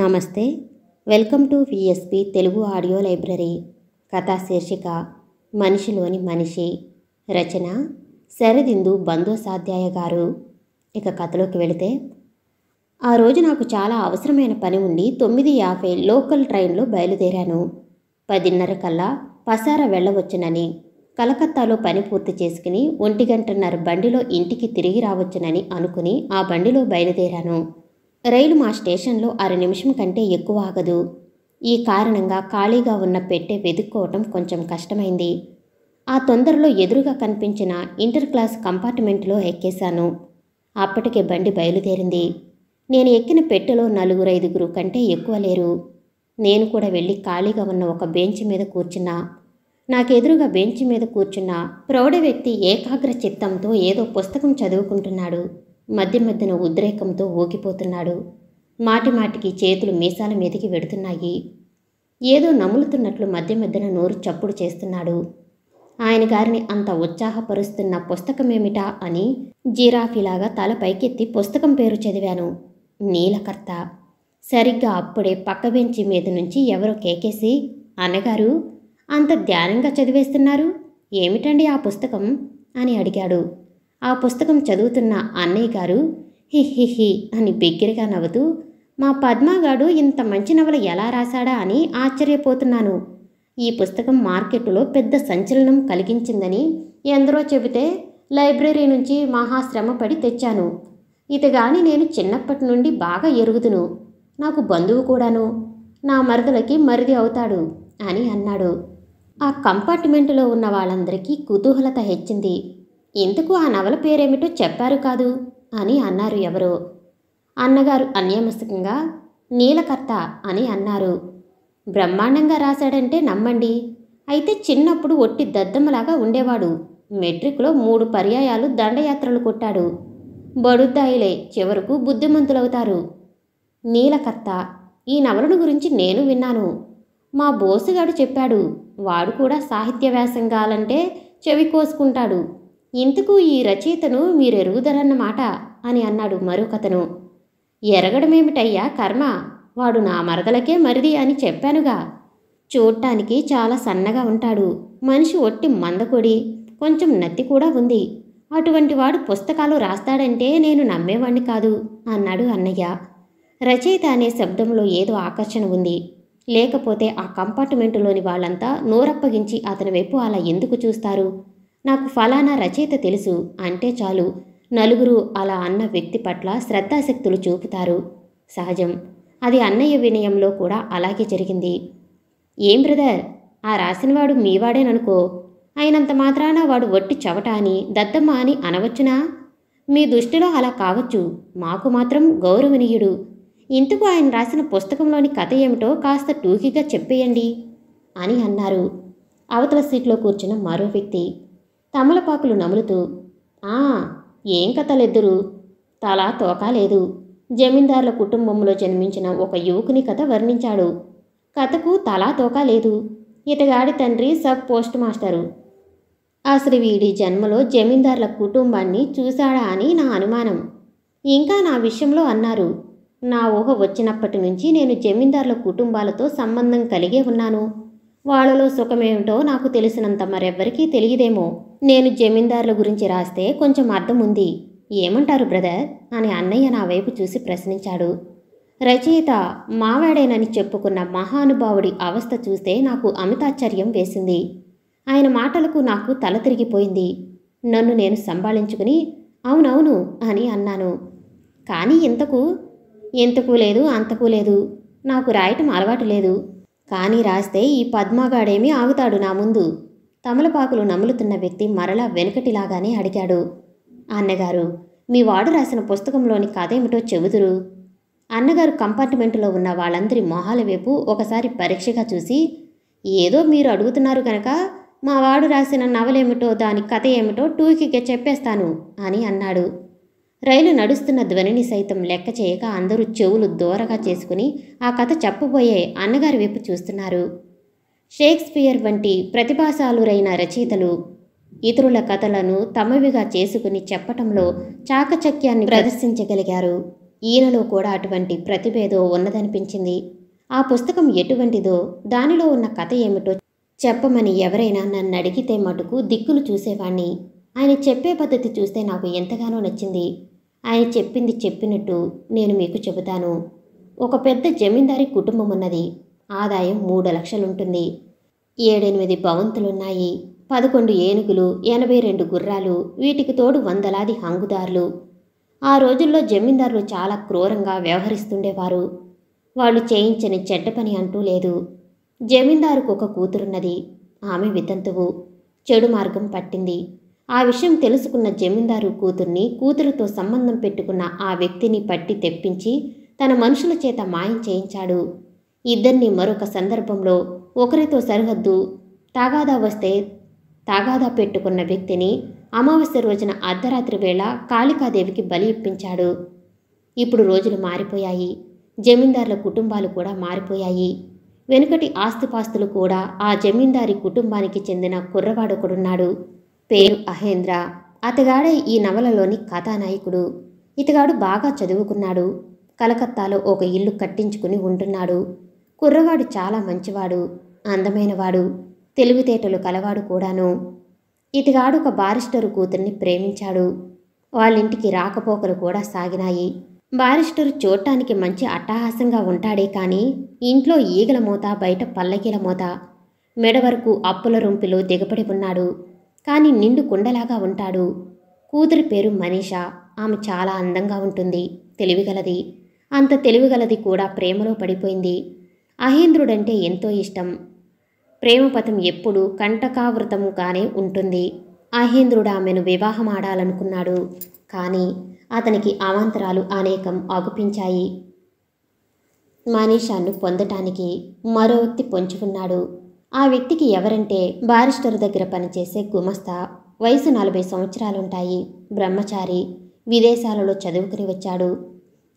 నమస్తే welcome to VSP Telugu audio library కథా శీర్షిక మనిషిలోని మనిషి రచన శరదిందు బంధోసాధ్యాయ గారు ఇక కథలోకి వెళితే ఆ రోజు నాకు చాలా అవసరమైన పని ఉండి తొమ్మిది యాభై లోకల్ ట్రైన్లో బయలుదేరాను పదిన్నర కల్లా పసార వెళ్ళవచ్చునని కలకత్తాలో పని పూర్తి చేసుకుని ఒంటి గంటన్నర బండిలో ఇంటికి తిరిగి రావచ్చునని అనుకుని ఆ బండిలో బయలుదేరాను రైలు మా స్టేషన్లో అర నిమిషం కంటే ఎక్కువ ఆగదు ఈ కారణంగా ఖాళీగా ఉన్న పెట్టె వెతుక్కోవటం కొంచెం కష్టమైంది ఆ తొందరలో ఎదురుగా కనిపించిన ఇంటర్ క్లాస్ కంపార్ట్మెంట్లో ఎక్కేశాను అప్పటికే బండి బయలుదేరింది నేను ఎక్కిన పెట్టెలో నలుగురు ఐదుగురు కంటే ఎక్కువ లేరు నేను కూడా వెళ్ళి ఖాళీగా ఉన్న ఒక బెంచ్ మీద కూర్చున్నా నాకెదురుగా బెంచ్ మీద కూర్చున్న ప్రౌఢ వ్యక్తి ఏకాగ్ర చిత్తంతో ఏదో పుస్తకం చదువుకుంటున్నాడు మధ్య మధ్యన ఉద్రేకంతో ఊగిపోతున్నాడు మాటిమాటికి చేతులు మీసాల మీదకి వెడుతున్నాయి ఏదో నములుతున్నట్లు మధ్య మధ్యన నోరు చప్పుడు చేస్తున్నాడు ఆయన గారిని అంత ఉత్సాహపరుస్తున్న పుస్తకమేమిటా అని జీరాఫీలాగా తల పైకెత్తి పుస్తకం పేరు చదివాను నీలకర్త సరిగ్గా అప్పుడే పక్క బెంచి మీద నుంచి ఎవరో కేకేసి అన్నగారు అంత ధ్యానంగా చదివేస్తున్నారు ఏమిటండి ఆ పుస్తకం అని అడిగాడు ఆ పుస్తకం చదువుతున్న అన్నయ్య గారు హిహిహి అని బిగ్గిరగా నవ్వుతూ మా పద్మాగాడు ఇంత మంచి నవల ఎలా రాశాడా అని ఆశ్చర్యపోతున్నాను ఈ పుస్తకం మార్కెట్లో పెద్ద సంచలనం కలిగించిందని ఎందరో చెబితే లైబ్రరీ నుంచి మహాశ్రమపడి తెచ్చాను ఇతగాని నేను చిన్నప్పటి నుండి బాగా ఎరుగుదును నాకు బంధువు కూడాను నా మరదలకి మరిది అవుతాడు అని అన్నాడు ఆ కంపార్ట్మెంటులో ఉన్న వాళ్ళందరికీ కుతూహలత హెచ్చింది ఇంతకు ఆ నవల పేరేమిటో చెప్పారు కాదు అని అన్నారు ఎవరో అన్నగారు అన్యమస్తకంగా నీలకర్త అని అన్నారు బ్రహ్మాండంగా రాశాడంటే నమ్మండి అయితే చిన్నప్పుడు ఒట్టి దద్దమ్మలాగా ఉండేవాడు మెట్రిక్లో మూడు పర్యాయాలు దండయాత్రలు కొట్టాడు బడుద్దాయిలే చివరకు బుద్ధిమంతులవుతారు నీలకర్త ఈ నవలను గురించి నేను విన్నాను మా బోసుగాడు చెప్పాడు వాడు కూడా సాహిత్య వ్యాసంగాలంటే చెవి కోసుకుంటాడు ఇంతకు ఈ రచయితను మీరెరుగుదరన్నమాట అని అన్నాడు మరొకతను ఎరగడమేమిటయ్యా కర్మ వాడు నా మరదలకే మరిది అని చెప్పానుగా చూడటానికి చాలా సన్నగా ఉంటాడు మనిషి ఒట్టి మందకొడి కొంచెం నత్తి కూడా ఉంది అటువంటి వాడు పుస్తకాలు రాస్తాడంటే నేను నమ్మేవాణ్ణి కాదు అన్నాడు అన్నయ్య రచయిత అనే శబ్దంలో ఏదో ఆకర్షణ ఉంది లేకపోతే ఆ కంపార్ట్మెంటులోని వాళ్ళంతా నోరప్పగించి అతని వైపు అలా ఎందుకు చూస్తారు నాకు ఫలానా రచయిత తెలుసు అంటే చాలు నలుగురు అలా అన్న వ్యక్తి పట్ల శ్రద్ధాశక్తులు చూపుతారు సహజం అది అన్నయ్య వినయంలో కూడా అలాగే జరిగింది ఏం బ్రదర్ ఆ రాసినవాడు మీవాడేననుకో అయినంత మాత్రాన వాడు వట్టి చవట అని దద్దమ్మ అని అనవచ్చునా మీ దృష్టిలో అలా కావచ్చు మాకు మాత్రం గౌరవనీయుడు ఇంతకు ఆయన రాసిన పుస్తకంలోని కథ ఏమిటో కాస్త టూకీగా చెప్పేయండి అని అన్నారు అవతల సీట్లో కూర్చున్న మరో వ్యక్తి తమలపాకులు నములుతూ ఆ ఏం కథలెద్దురు తలా తోకాలేదు లేదు జమీందారుల కుటుంబంలో జన్మించిన ఒక యువకుని కథ వర్ణించాడు కథకు తలా తోకాలేదు లేదు ఇతగాడి తండ్రి సబ్ పోస్ట్ మాస్టరు అసలు వీడి జన్మలో జమీందారుల కుటుంబాన్ని చూశాడా అని నా అనుమానం ఇంకా నా విషయంలో అన్నారు నా ఊహ వచ్చినప్పటి నుంచి నేను జమీందారుల కుటుంబాలతో సంబంధం కలిగే ఉన్నాను వాళ్ళలో సుఖమేమిటో నాకు తెలిసినంత మరెవ్వరికీ తెలియదేమో నేను జమీందారుల గురించి రాస్తే కొంచెం అర్థం ఉంది ఏమంటారు బ్రదర్ అని అన్నయ్య నా వైపు చూసి ప్రశ్నించాడు రచయిత మావాడేనని చెప్పుకున్న మహానుభావుడి అవస్థ చూస్తే నాకు అమితాశ్చర్యం వేసింది ఆయన మాటలకు నాకు తల తిరిగిపోయింది నన్ను నేను సంభాళించుకుని అవునవును అని అన్నాను కానీ ఇంతకు ఇంతకు లేదు అంతకు లేదు నాకు రాయటం అలవాటు లేదు కానీ రాస్తే ఈ పద్మాగాడేమీ ఆగుతాడు నా ముందు తమలపాకులు నములుతున్న వ్యక్తి మరలా వెనుకటిలాగానే అడిగాడు అన్నగారు మీ వాడు రాసిన పుస్తకంలోని కథ ఏమిటో చెబుదురు అన్నగారు కంపార్ట్మెంటులో ఉన్న వాళ్ళందరి మొహాల వైపు ఒకసారి పరీక్షగా చూసి ఏదో మీరు అడుగుతున్నారు కనుక మా వాడు రాసిన నవలేమిటో దాని కథ ఏమిటో టూకి చెప్పేస్తాను అని అన్నాడు రైలు నడుస్తున్న ధ్వనిని సైతం లెక్క చేయక అందరూ చెవులు దూరగా చేసుకుని ఆ కథ చెప్పబోయే అన్నగారి వైపు చూస్తున్నారు షేక్స్పియర్ వంటి ప్రతిభాశాలురైన రచయితలు ఇతరుల కథలను తమవిగా చేసుకుని చెప్పటంలో చాకచక్యాన్ని ప్రదర్శించగలిగారు ఈయనలో కూడా అటువంటి ప్రతిభేదో ఉన్నదనిపించింది ఆ పుస్తకం ఎటువంటిదో దానిలో ఉన్న కథ ఏమిటో చెప్పమని ఎవరైనా నన్ను అడిగితే మటుకు దిక్కులు చూసేవాణ్ణి ఆయన చెప్పే పద్ధతి చూస్తే నాకు ఎంతగానో నచ్చింది ఆయన చెప్పింది చెప్పినట్టు నేను మీకు చెబుతాను ఒక పెద్ద జమీందారి కుటుంబం ఉన్నది ఆదాయం మూడు లక్షలు ఉంటుంది ఏడెనిమిది భవంతులున్నాయి పదకొండు ఏనుగులు ఎనభై రెండు గుర్రాలు వీటికి తోడు వందలాది హంగుదారులు ఆ రోజుల్లో జమీందారులు చాలా క్రూరంగా వ్యవహరిస్తుండేవారు వాళ్ళు చేయించని చెడ్డ పని అంటూ లేదు జమీందారుకు ఒక కూతురున్నది ఆమె వితంతువు చెడు మార్గం పట్టింది ఆ విషయం తెలుసుకున్న జమీందారు కూతుర్ని కూతురుతో సంబంధం పెట్టుకున్న ఆ వ్యక్తిని పట్టి తెప్పించి తన మనుషుల చేత మాయం చేయించాడు ఇద్దరిని మరొక సందర్భంలో ఒకరితో సరిహద్దు తాగాదా వస్తే తాగాదా పెట్టుకున్న వ్యక్తిని అమావాస్య రోజున అర్ధరాత్రి వేళ కాళికాదేవికి బలి ఇప్పించాడు ఇప్పుడు రోజులు మారిపోయాయి జమీందారుల కుటుంబాలు కూడా మారిపోయాయి వెనుకటి ఆస్తిపాస్తులు కూడా ఆ జమీందారి కుటుంబానికి చెందిన కుర్రవాడొకడున్నాడు పేరు అహేంద్ర అతగాడే ఈ నవలలోని కథానాయకుడు ఇతగాడు బాగా చదువుకున్నాడు కలకత్తాలో ఒక ఇల్లు కట్టించుకుని ఉంటున్నాడు కుర్రవాడు చాలా మంచివాడు అందమైనవాడు తెలివితేటలు కలవాడు కూడాను ఒక బారిస్టరు కూతుర్ని ప్రేమించాడు వాళ్ళింటికి రాకపోకలు కూడా సాగినాయి బారిస్టరు చూడటానికి మంచి అట్టహాసంగా ఉంటాడే కానీ ఇంట్లో ఈగల మూత బయట పల్లకీల మూత మెడ వరకు అప్పుల రొంపిలో దిగబడి ఉన్నాడు కానీ నిండు కుండలాగా ఉంటాడు కూతురి పేరు మనీషా ఆమె చాలా అందంగా ఉంటుంది తెలివిగలది అంత తెలివిగలది కూడా ప్రేమలో పడిపోయింది అహేంద్రుడంటే ఎంతో ఇష్టం ప్రేమపథం ఎప్పుడు కంటకావృతముగానే ఉంటుంది అహేంద్రుడు ఆమెను వివాహం ఆడాలనుకున్నాడు కానీ అతనికి అవాంతరాలు అనేకం ఆగుపించాయి మనీషాను పొందటానికి మరో వ్యక్తి పొంచుకున్నాడు ఆ వ్యక్తికి ఎవరంటే బారిస్టర్ దగ్గర పనిచేసే గుమస్తా వయసు నలభై సంవత్సరాలుంటాయి బ్రహ్మచారి విదేశాలలో చదువుకుని వచ్చాడు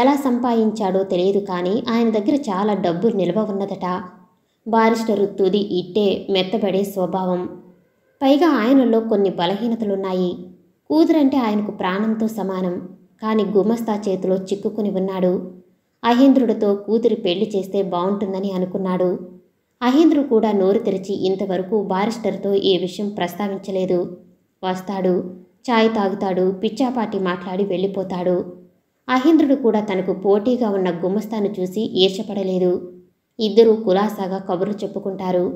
ఎలా సంపాదించాడో తెలియదు కానీ ఆయన దగ్గర చాలా డబ్బు నిల్వ ఉన్నదట బారిస్టరు తుది ఇట్టే మెత్తబడే స్వభావం పైగా ఆయనలో కొన్ని బలహీనతలున్నాయి కూతురంటే ఆయనకు ప్రాణంతో సమానం కానీ గుమస్తా చేతిలో చిక్కుకుని ఉన్నాడు అహేంద్రుడితో కూతురి పెళ్లి చేస్తే బాగుంటుందని అనుకున్నాడు అహేంద్రుడు కూడా నోరు తెరిచి ఇంతవరకు బారిస్టర్తో ఏ విషయం ప్రస్తావించలేదు వస్తాడు ఛాయ్ తాగుతాడు పిచ్చాపాటి మాట్లాడి వెళ్ళిపోతాడు అహేంద్రుడు కూడా తనకు పోటీగా ఉన్న గుమస్తాను చూసి ఈర్షపడలేదు ఇద్దరూ కులాసాగా కబుర్లు చెప్పుకుంటారు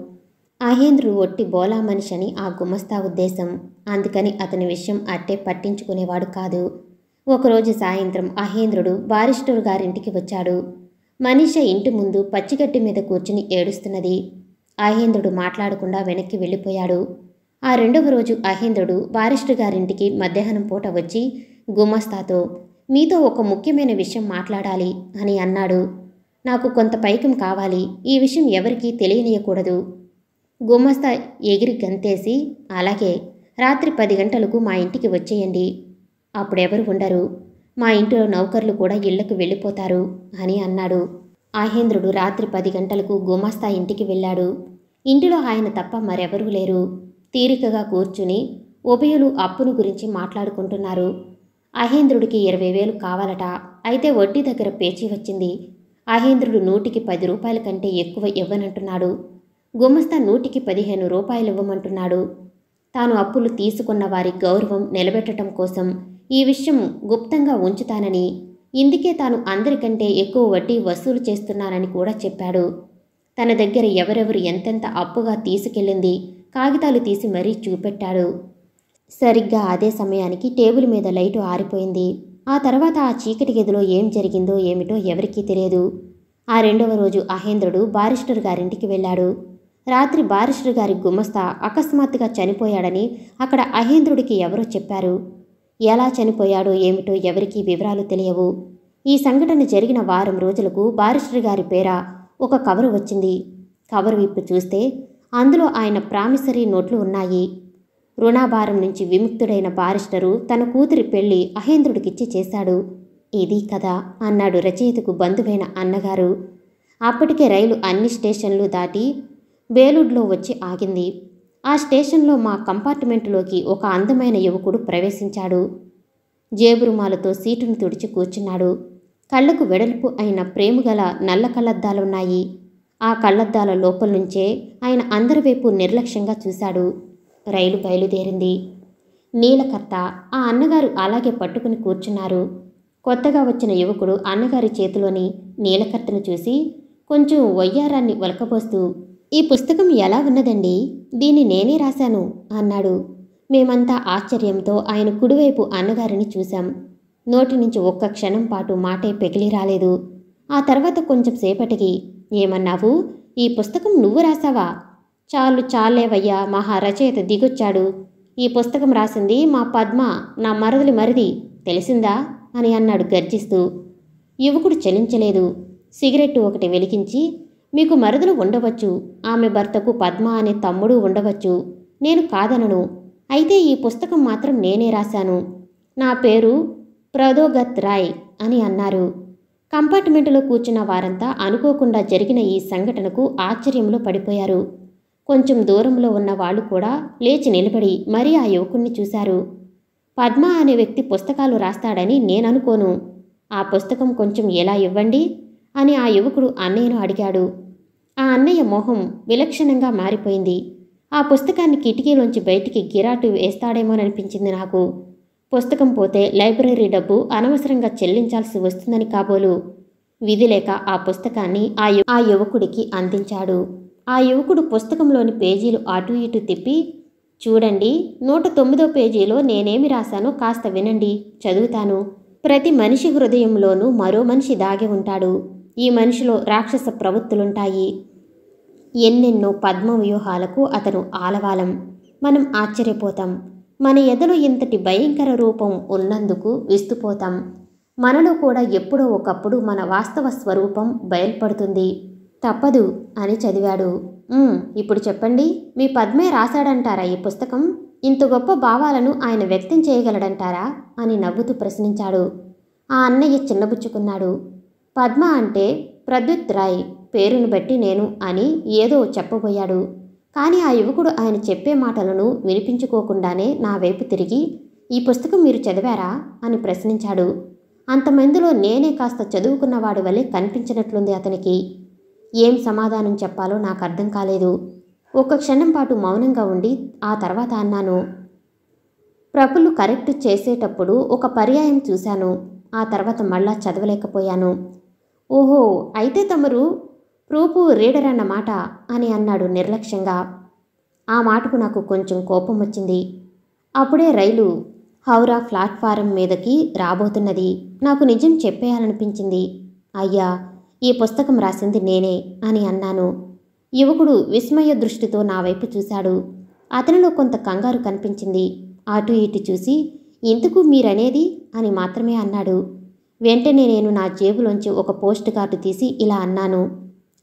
అహేంద్రుడు ఒట్టి బోలా మనిషి అని ఆ గుమస్తా ఉద్దేశం అందుకని అతని విషయం అట్టే పట్టించుకునేవాడు కాదు ఒకరోజు సాయంత్రం అహేంద్రుడు బారిస్టర్ గారింటికి వచ్చాడు మనీష ఇంటి ముందు పచ్చిగడ్డి మీద కూర్చుని ఏడుస్తున్నది అహేంద్రుడు మాట్లాడకుండా వెనక్కి వెళ్ళిపోయాడు ఆ రెండవ రోజు అహేంద్రుడు బారిస్టర్ గారింటికి మధ్యాహ్నం పూట వచ్చి గుమస్తాతో మీతో ఒక ముఖ్యమైన విషయం మాట్లాడాలి అని అన్నాడు నాకు కొంత పైకం కావాలి ఈ విషయం ఎవరికీ తెలియనీయకూడదు గుమస్తా ఎగిరి గంతేసి అలాగే రాత్రి పది గంటలకు మా ఇంటికి వచ్చేయండి అప్పుడెవరు ఉండరు మా ఇంటిలో నౌకర్లు కూడా ఇళ్లకు వెళ్ళిపోతారు అని అన్నాడు ఆహేంద్రుడు రాత్రి పది గంటలకు గుమస్తా ఇంటికి వెళ్ళాడు ఇంటిలో ఆయన తప్ప మరెవరూ లేరు తీరికగా కూర్చుని ఉభయులు అప్పును గురించి మాట్లాడుకుంటున్నారు అహేంద్రుడికి ఇరవై వేలు కావాలట అయితే వడ్డీ దగ్గర పేచీ వచ్చింది అహేంద్రుడు నూటికి పది రూపాయల కంటే ఎక్కువ ఇవ్వనంటున్నాడు గుమస్తా నూటికి పదిహేను రూపాయలు ఇవ్వమంటున్నాడు తాను అప్పులు తీసుకున్న వారి గౌరవం నిలబెట్టడం కోసం ఈ విషయం గుప్తంగా ఉంచుతానని ఇందుకే తాను అందరికంటే ఎక్కువ వడ్డీ వసూలు చేస్తున్నానని కూడా చెప్పాడు తన దగ్గర ఎవరెవరు ఎంతెంత అప్పుగా తీసుకెళ్ళింది కాగితాలు తీసి మరీ చూపెట్టాడు సరిగ్గా అదే సమయానికి టేబుల్ మీద లైటు ఆరిపోయింది ఆ తర్వాత ఆ చీకటి గదిలో ఏం జరిగిందో ఏమిటో ఎవరికీ తెలియదు ఆ రెండవ రోజు అహేంద్రుడు బారిస్టర్ గారింటికి వెళ్ళాడు రాత్రి బారిస్టర్ గారి గుమస్తా అకస్మాత్తుగా చనిపోయాడని అక్కడ అహేంద్రుడికి ఎవరో చెప్పారు ఎలా చనిపోయాడో ఏమిటో ఎవరికీ వివరాలు తెలియవు ఈ సంఘటన జరిగిన వారం రోజులకు బారిస్టర్ గారి పేర ఒక కవరు వచ్చింది కవరు విప్పి చూస్తే అందులో ఆయన ప్రామిసరీ నోట్లు ఉన్నాయి రుణాభారం నుంచి విముక్తుడైన బారిస్టరు తన కూతురి పెళ్లి అహేంద్రుడికిచ్చి చేశాడు ఇది కథ అన్నాడు రచయితకు బంధువైన అన్నగారు అప్పటికే రైలు అన్ని స్టేషన్లు దాటి బేలూడ్లో వచ్చి ఆగింది ఆ స్టేషన్లో మా కంపార్ట్మెంటులోకి ఒక అందమైన యువకుడు ప్రవేశించాడు జేబురుమాలతో సీటును తుడిచి కూర్చున్నాడు కళ్ళకు వెడల్పు అయిన ప్రేమగల నల్ల కళ్ళద్దాలున్నాయి ఆ కళ్ళద్దాల లోపల నుంచే ఆయన అందరి వైపు నిర్లక్ష్యంగా చూశాడు రైలు బయలుదేరింది నీలకర్త ఆ అన్నగారు అలాగే పట్టుకుని కూర్చున్నారు కొత్తగా వచ్చిన యువకుడు అన్నగారి చేతిలోని నీలకర్తను చూసి కొంచెం వయ్యారాన్ని వలకపోస్తూ ఈ పుస్తకం ఎలా ఉన్నదండి దీన్ని నేనే రాశాను అన్నాడు మేమంతా ఆశ్చర్యంతో ఆయన కుడివైపు అన్నగారిని చూశాం నోటి నుంచి ఒక్క క్షణం పాటు మాటే పెగిలి రాలేదు ఆ తర్వాత కొంచెం సేపటికి ఏమన్నావు ఈ పుస్తకం నువ్వు రాసావా చాలు చాలేవయ్యా మహా రచయిత దిగొచ్చాడు ఈ పుస్తకం రాసింది మా పద్మ నా మరదలి మరిది తెలిసిందా అని అన్నాడు గర్జిస్తూ యువకుడు చలించలేదు సిగరెట్టు ఒకటి వెలిగించి మీకు మరుదులు ఉండవచ్చు ఆమె భర్తకు పద్మ అనే తమ్ముడు ఉండవచ్చు నేను కాదనను అయితే ఈ పుస్తకం మాత్రం నేనే రాశాను నా పేరు ప్రదోగత్ రాయ్ అని అన్నారు కంపార్ట్మెంటులో కూర్చున్న వారంతా అనుకోకుండా జరిగిన ఈ సంఘటనకు ఆశ్చర్యంలో పడిపోయారు కొంచెం దూరంలో ఉన్న వాళ్ళు కూడా లేచి నిలబడి మరీ ఆ యువకుణ్ణి చూశారు పద్మ అనే వ్యక్తి పుస్తకాలు రాస్తాడని నేననుకోను ఆ పుస్తకం కొంచెం ఎలా ఇవ్వండి అని ఆ యువకుడు అన్నయ్యను అడిగాడు ఆ అన్నయ్య మొహం విలక్షణంగా మారిపోయింది ఆ పుస్తకాన్ని కిటికీలోంచి బయటికి గిరాటు వేస్తాడేమోననిపించింది నాకు పుస్తకం పోతే లైబ్రరీ డబ్బు అనవసరంగా చెల్లించాల్సి వస్తుందని కాబోలు విధి లేక ఆ పుస్తకాన్ని ఆ యువకుడికి అందించాడు ఆ యువకుడు పుస్తకంలోని పేజీలు అటు ఇటు తిప్పి చూడండి నూట తొమ్మిదో పేజీలో నేనేమి రాశానో కాస్త వినండి చదువుతాను ప్రతి మనిషి హృదయంలోనూ మరో మనిషి దాగి ఉంటాడు ఈ మనిషిలో రాక్షస ప్రవృత్తులుంటాయి ఎన్నెన్నో పద్మ వ్యూహాలకు అతను ఆలవాలం మనం ఆశ్చర్యపోతాం మన ఎదలో ఇంతటి భయంకర రూపం ఉన్నందుకు విస్తుపోతాం మనలో కూడా ఎప్పుడో ఒకప్పుడు మన వాస్తవ స్వరూపం బయల్పడుతుంది తప్పదు అని చదివాడు ఇప్పుడు చెప్పండి మీ పద్మే రాశాడంటారా ఈ పుస్తకం ఇంత గొప్ప భావాలను ఆయన వ్యక్తం చేయగలడంటారా అని నవ్వుతూ ప్రశ్నించాడు ఆ అన్నయ్య చిన్నబుచ్చుకున్నాడు పద్మ అంటే ప్రద్యుత్ రాయ్ పేరును బట్టి నేను అని ఏదో చెప్పబోయాడు కానీ ఆ యువకుడు ఆయన చెప్పే మాటలను వినిపించుకోకుండానే నా వైపు తిరిగి ఈ పుస్తకం మీరు చదివారా అని ప్రశ్నించాడు అంతమందిలో నేనే కాస్త చదువుకున్నవాడు వల్లే కనిపించినట్లుంది అతనికి ఏం సమాధానం చెప్పాలో నాకు అర్థం కాలేదు ఒక్క క్షణం పాటు మౌనంగా ఉండి ఆ తర్వాత అన్నాను ప్రభులు కరెక్ట్ చేసేటప్పుడు ఒక పర్యాయం చూశాను ఆ తర్వాత మళ్ళా చదవలేకపోయాను ఓహో అయితే తమరు ప్రూపు రీడర్ అన్నమాట అని అన్నాడు నిర్లక్ష్యంగా ఆ మాటకు నాకు కొంచెం కోపం వచ్చింది అప్పుడే రైలు హౌరా ప్లాట్ఫారం మీదకి రాబోతున్నది నాకు నిజం చెప్పేయాలనిపించింది అయ్యా ఈ పుస్తకం రాసింది నేనే అని అన్నాను యువకుడు విస్మయ దృష్టితో నా వైపు చూశాడు అతనిలో కొంత కంగారు కనిపించింది అటు ఇటు చూసి ఇంతకు మీరనేది అని మాత్రమే అన్నాడు వెంటనే నేను నా జేబులోంచి ఒక పోస్ట్ కార్డు తీసి ఇలా అన్నాను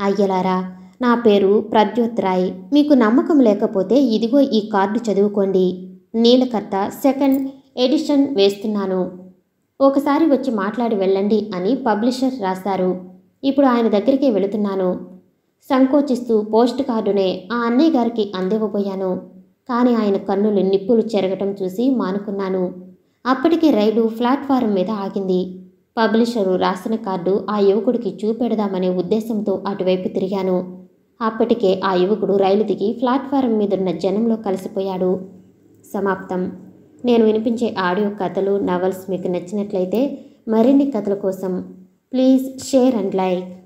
అయ్యలారా నా పేరు ప్రద్యోత్ రాయ్ మీకు నమ్మకం లేకపోతే ఇదిగో ఈ కార్డు చదువుకోండి నీలకర్త సెకండ్ ఎడిషన్ వేస్తున్నాను ఒకసారి వచ్చి మాట్లాడి వెళ్ళండి అని పబ్లిషర్ రాశారు ఇప్పుడు ఆయన దగ్గరికి వెళుతున్నాను సంకోచిస్తూ పోస్ట్ కార్డునే ఆ అన్నయ్య గారికి అందివ్వబోయాను కానీ ఆయన కన్నులు నిప్పులు చెరగటం చూసి మానుకున్నాను అప్పటికి రైలు ప్లాట్ఫారం మీద ఆగింది పబ్లిషరు రాసిన కార్డు ఆ యువకుడికి చూపెడదామనే ఉద్దేశంతో అటువైపు తిరిగాను అప్పటికే ఆ యువకుడు రైలు దిగి ప్లాట్ఫారం మీదున్న జనంలో కలిసిపోయాడు సమాప్తం నేను వినిపించే ఆడియో కథలు నవల్స్ మీకు నచ్చినట్లయితే మరిన్ని కథల కోసం Please share and like.